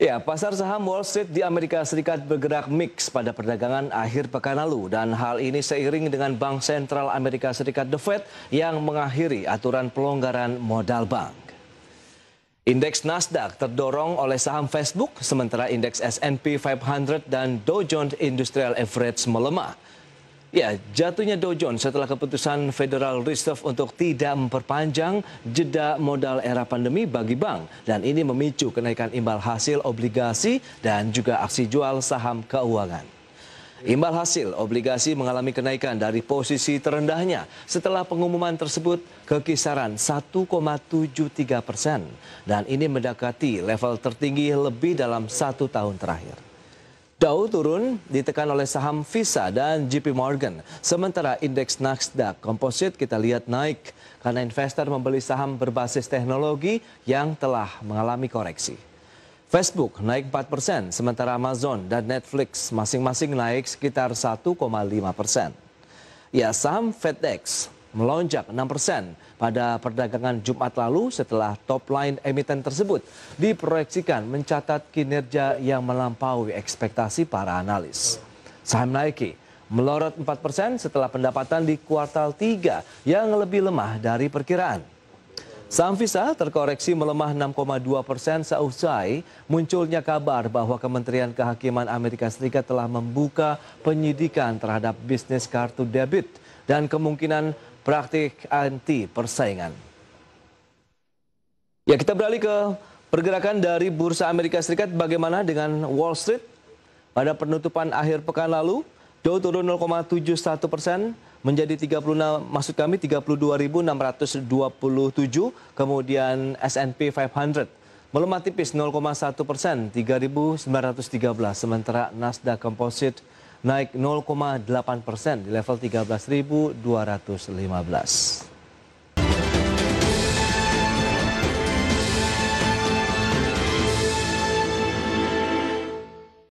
Ya, pasar saham Wall Street di Amerika Serikat bergerak mix pada perdagangan akhir pekan lalu dan hal ini seiring dengan Bank Sentral Amerika Serikat The Fed yang mengakhiri aturan pelonggaran modal bank. Indeks Nasdaq terdorong oleh saham Facebook sementara indeks S&P 500 dan Dow Jones Industrial Average melemah. Ya, jatuhnya Dow Jones setelah keputusan Federal Reserve untuk tidak memperpanjang jeda modal era pandemi bagi bank. Dan ini memicu kenaikan imbal hasil obligasi dan juga aksi jual saham keuangan. Imbal hasil obligasi mengalami kenaikan dari posisi terendahnya setelah pengumuman tersebut ke kisaran 1,73 persen. Dan ini mendekati level tertinggi lebih dalam satu tahun terakhir. Dow turun ditekan oleh saham Visa dan JP Morgan. Sementara indeks Nasdaq Composite kita lihat naik karena investor membeli saham berbasis teknologi yang telah mengalami koreksi. Facebook naik 4 persen, sementara Amazon dan Netflix masing-masing naik sekitar 1,5 persen. Ya, saham FedEx melonjak 6 persen pada perdagangan Jumat lalu setelah top line emiten tersebut diproyeksikan mencatat kinerja yang melampaui ekspektasi para analis. Saham Nike melorot 4 persen setelah pendapatan di kuartal 3 yang lebih lemah dari perkiraan. Saham Visa terkoreksi melemah 6,2 persen seusai munculnya kabar bahwa Kementerian Kehakiman Amerika Serikat telah membuka penyidikan terhadap bisnis kartu debit dan kemungkinan praktik anti persaingan. Ya kita beralih ke pergerakan dari Bursa Amerika Serikat bagaimana dengan Wall Street. Pada penutupan akhir pekan lalu, Dow turun 0,71 persen menjadi 36 maksud kami 32.627 kemudian S&P 500 melemah tipis 0,1 persen 3.913 sementara Nasdaq Composite naik 0,8 persen di level 13.215.